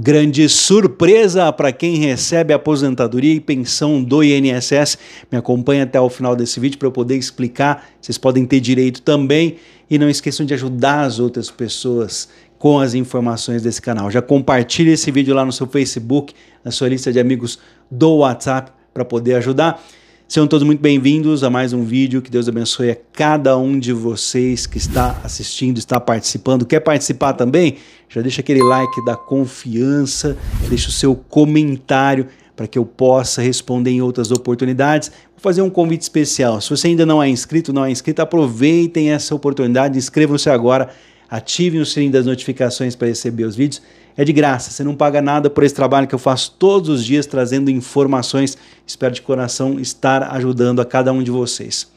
Grande surpresa para quem recebe aposentadoria e pensão do INSS. Me acompanhe até o final desse vídeo para eu poder explicar. Vocês podem ter direito também. E não esqueçam de ajudar as outras pessoas com as informações desse canal. Já compartilhe esse vídeo lá no seu Facebook, na sua lista de amigos do WhatsApp para poder ajudar. Sejam todos muito bem-vindos a mais um vídeo. Que Deus abençoe a cada um de vocês que está assistindo, está participando. Quer participar também? Já deixa aquele like da confiança, deixa o seu comentário para que eu possa responder em outras oportunidades. Vou fazer um convite especial. Se você ainda não é inscrito, não é inscrito, aproveitem essa oportunidade, inscrevam-se agora, ativem o sininho das notificações para receber os vídeos é de graça, você não paga nada por esse trabalho que eu faço todos os dias trazendo informações. Espero de coração estar ajudando a cada um de vocês.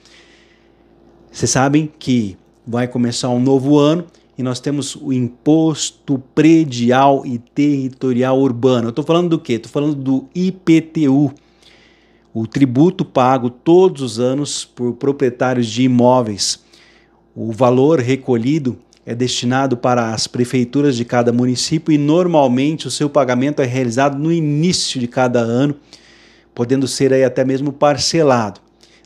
Vocês sabem que vai começar um novo ano e nós temos o imposto predial e territorial urbano. Eu estou falando do quê? Estou falando do IPTU, o tributo pago todos os anos por proprietários de imóveis. O valor recolhido é destinado para as prefeituras de cada município e normalmente o seu pagamento é realizado no início de cada ano, podendo ser aí até mesmo parcelado.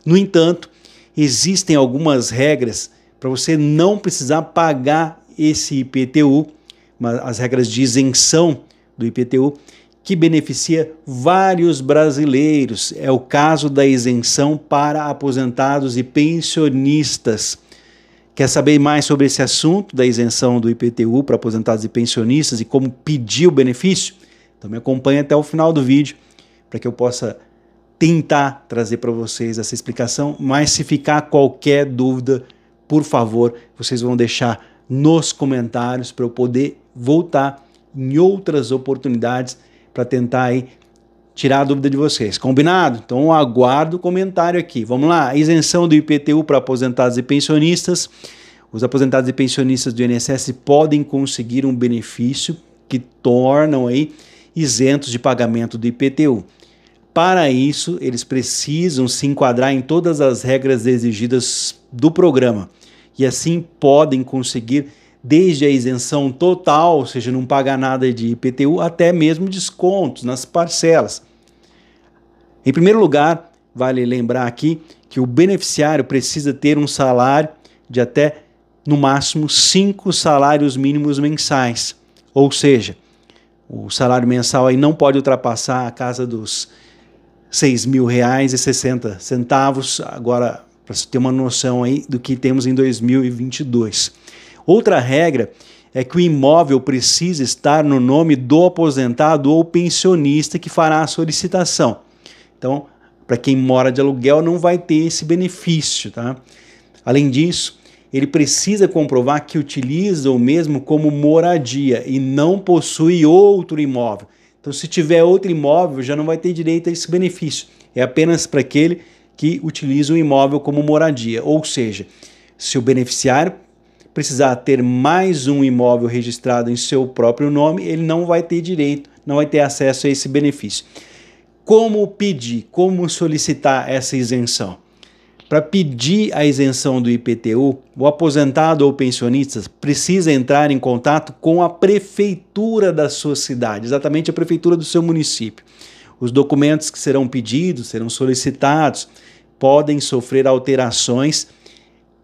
No entanto, existem algumas regras para você não precisar pagar esse IPTU, as regras de isenção do IPTU, que beneficia vários brasileiros. É o caso da isenção para aposentados e pensionistas. Quer saber mais sobre esse assunto da isenção do IPTU para aposentados e pensionistas e como pedir o benefício? Então me acompanhe até o final do vídeo para que eu possa tentar trazer para vocês essa explicação, mas se ficar qualquer dúvida, por favor, vocês vão deixar nos comentários para eu poder voltar em outras oportunidades para tentar aí tirar a dúvida de vocês. Combinado? Então aguardo o comentário aqui. Vamos lá, isenção do IPTU para aposentados e pensionistas. Os aposentados e pensionistas do INSS podem conseguir um benefício que tornam aí isentos de pagamento do IPTU. Para isso, eles precisam se enquadrar em todas as regras exigidas do programa e assim podem conseguir desde a isenção total, ou seja, não pagar nada de IPTU, até mesmo descontos nas parcelas. Em primeiro lugar, vale lembrar aqui que o beneficiário precisa ter um salário de até no máximo cinco salários mínimos mensais, ou seja, o salário mensal aí não pode ultrapassar a casa dos seis mil reais e 60 centavos. Agora, para você ter uma noção aí do que temos em 2022. Outra regra é que o imóvel precisa estar no nome do aposentado ou pensionista que fará a solicitação. Então, para quem mora de aluguel, não vai ter esse benefício. Tá? Além disso, ele precisa comprovar que utiliza o mesmo como moradia e não possui outro imóvel. Então, se tiver outro imóvel, já não vai ter direito a esse benefício. É apenas para aquele que utiliza o imóvel como moradia. Ou seja, se o beneficiário precisar ter mais um imóvel registrado em seu próprio nome, ele não vai ter direito, não vai ter acesso a esse benefício. Como pedir, como solicitar essa isenção? Para pedir a isenção do IPTU, o aposentado ou pensionista precisa entrar em contato com a prefeitura da sua cidade, exatamente a prefeitura do seu município. Os documentos que serão pedidos, serão solicitados, podem sofrer alterações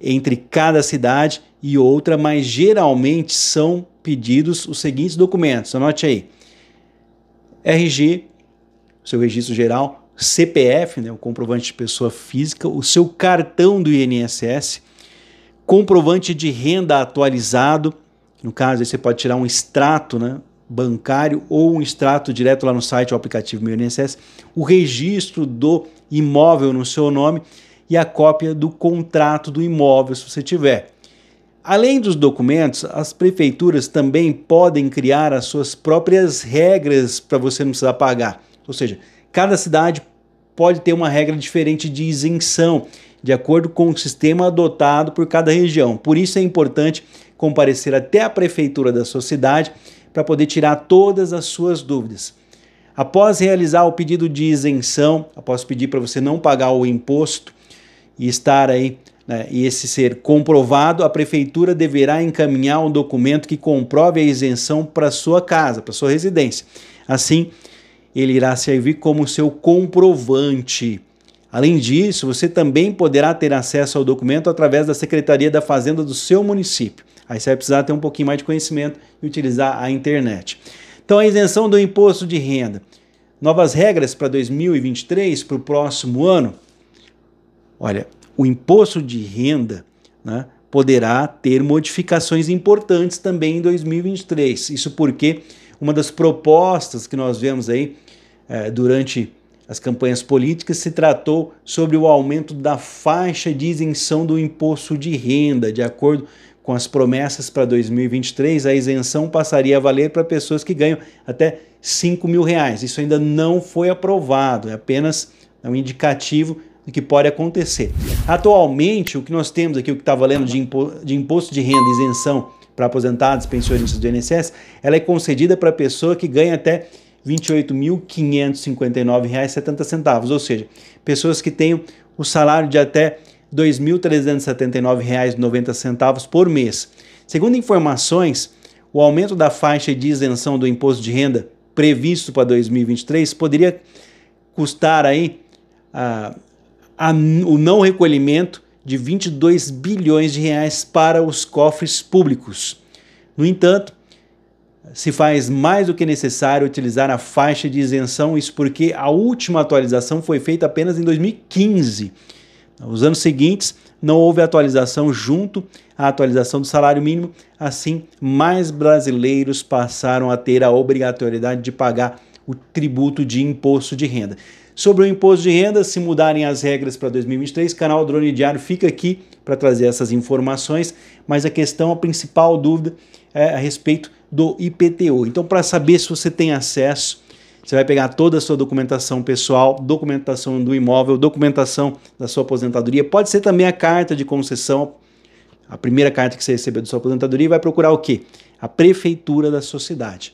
entre cada cidade e outra, mas geralmente são pedidos os seguintes documentos. Anote aí: RG, seu registro geral, CPF, né, o comprovante de pessoa física, o seu cartão do INSS, comprovante de renda atualizado, no caso aí você pode tirar um extrato, né, bancário ou um extrato direto lá no site ou aplicativo Meu INSS, o registro do imóvel no seu nome e a cópia do contrato do imóvel, se você tiver. Além dos documentos, as prefeituras também podem criar as suas próprias regras para você não precisar pagar. Ou seja, cada cidade pode ter uma regra diferente de isenção, de acordo com o sistema adotado por cada região. Por isso é importante comparecer até a prefeitura da sua cidade para poder tirar todas as suas dúvidas. Após realizar o pedido de isenção, após pedir para você não pagar o imposto e estar aí né, e esse ser comprovado, a prefeitura deverá encaminhar um documento que comprove a isenção para sua casa, para sua residência. Assim, ele irá servir como seu comprovante. Além disso, você também poderá ter acesso ao documento através da Secretaria da Fazenda do seu município. Aí você vai precisar ter um pouquinho mais de conhecimento e utilizar a internet. Então, a isenção do imposto de renda. Novas regras para 2023, para o próximo ano? Olha, o imposto de renda né, poderá ter modificações importantes também em 2023. Isso porque uma das propostas que nós vemos aí é, durante as campanhas políticas se tratou sobre o aumento da faixa de isenção do imposto de renda. De acordo com as promessas para 2023, a isenção passaria a valer para pessoas que ganham até 5 mil reais. Isso ainda não foi aprovado, é apenas um indicativo do que pode acontecer. Atualmente, o que nós temos aqui, o que está valendo de, impo de imposto de renda, isenção para aposentados, pensionistas do INSS, ela é concedida para a pessoa que ganha até R$ 28.559,70, ou seja, pessoas que tenham o salário de até R$ 2.379,90 por mês. Segundo informações, o aumento da faixa de isenção do imposto de renda previsto para 2023 poderia custar aí a ah, a, o não recolhimento de 22 bilhões de reais para os cofres públicos. No entanto, se faz mais do que necessário utilizar a faixa de isenção, isso porque a última atualização foi feita apenas em 2015. Nos anos seguintes, não houve atualização junto à atualização do salário mínimo, assim, mais brasileiros passaram a ter a obrigatoriedade de pagar o tributo de imposto de renda. Sobre o imposto de renda, se mudarem as regras para 2023, canal Drone Diário fica aqui para trazer essas informações, mas a questão, a principal dúvida é a respeito do IPTU. Então, para saber se você tem acesso, você vai pegar toda a sua documentação pessoal, documentação do imóvel, documentação da sua aposentadoria, pode ser também a carta de concessão, a primeira carta que você recebeu da sua aposentadoria, e vai procurar o quê? A prefeitura da sua cidade.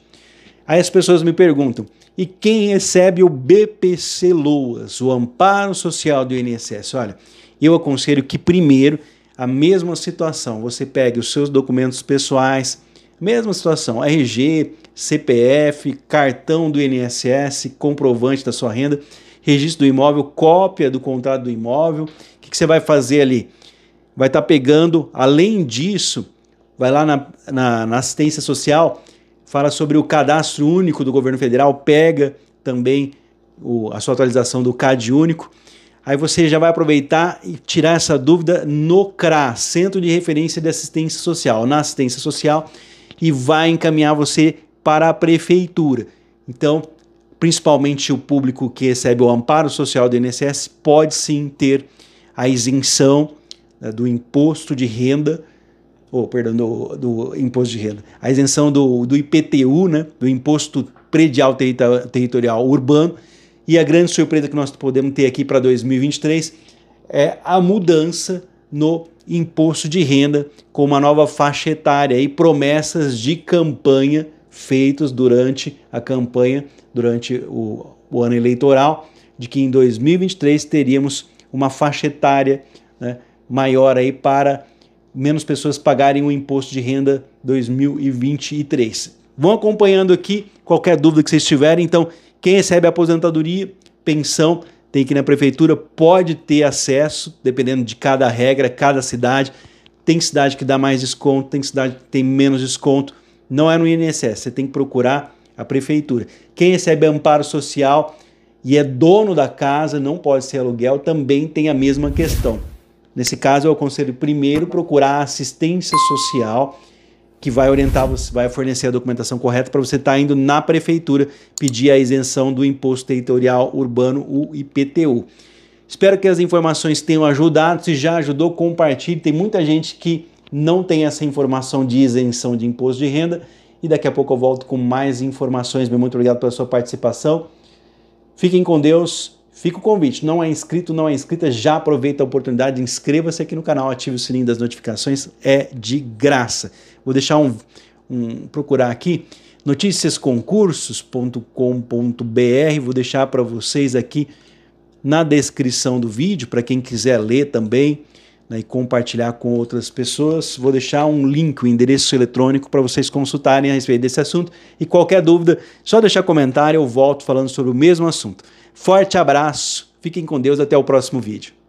Aí as pessoas me perguntam: e quem recebe o BPC Loas, o amparo social do INSS? Olha, eu aconselho que primeiro a mesma situação, você pegue os seus documentos pessoais, mesma situação, RG, CPF, cartão do INSS, comprovante da sua renda, registro do imóvel, cópia do contrato do imóvel. O que, que você vai fazer ali? Vai estar tá pegando, além disso, vai lá na, na, na assistência social, fala sobre o cadastro único do governo federal, pega também o, a sua atualização do CAD único. Aí você já vai aproveitar e tirar essa dúvida no CRA, Centro de Referência de Assistência Social, na assistência social, e vai encaminhar você para a prefeitura. Então, principalmente o público que recebe o amparo social do INSS pode sim ter a isenção né, do imposto de renda ou oh, perdão, do, do imposto de renda, a isenção do, do IPTU, né, do Imposto Predial Territorial Urbano, e a grande surpresa que nós podemos ter aqui para 2023 é a mudança no imposto de renda com uma nova faixa etária e promessas de campanha feitos durante a campanha, durante o, o ano eleitoral, de que em 2023 teríamos uma faixa etária né, maior aí para menos pessoas pagarem o imposto de renda 2023. Vão acompanhando aqui qualquer dúvida que vocês tiverem. Então, quem recebe aposentadoria, pensão, tem que ir na prefeitura, pode ter acesso, dependendo de cada regra, cada cidade. Tem cidade que dá mais desconto, tem cidade que tem menos desconto. Não é no INSS, você tem que procurar a prefeitura. Quem recebe amparo social e é dono da casa, não pode ser aluguel, também tem a mesma questão. Nesse caso, eu aconselho primeiro procurar assistência social que vai orientar você, vai fornecer a documentação correta para você estar tá indo na prefeitura pedir a isenção do imposto territorial urbano, o IPTU. Espero que as informações tenham ajudado. Se já ajudou, compartilhe. Tem muita gente que não tem essa informação de isenção de imposto de renda. E daqui a pouco eu volto com mais informações. Muito obrigado pela sua participação. Fiquem com Deus. Fica o convite. Não é inscrito, não é inscrita, já aproveita a oportunidade, inscreva-se aqui no canal, ative o sininho das notificações, é de graça. Vou deixar um, um procurar aqui noticiasconcursos.com.br, vou deixar para vocês aqui na descrição do vídeo para quem quiser ler também né, e compartilhar com outras pessoas. Vou deixar um link, o um endereço eletrônico para vocês consultarem a respeito desse assunto. E qualquer dúvida, só deixar comentário, eu volto falando sobre o mesmo assunto. Forte abraço, fiquem com Deus, até o próximo vídeo.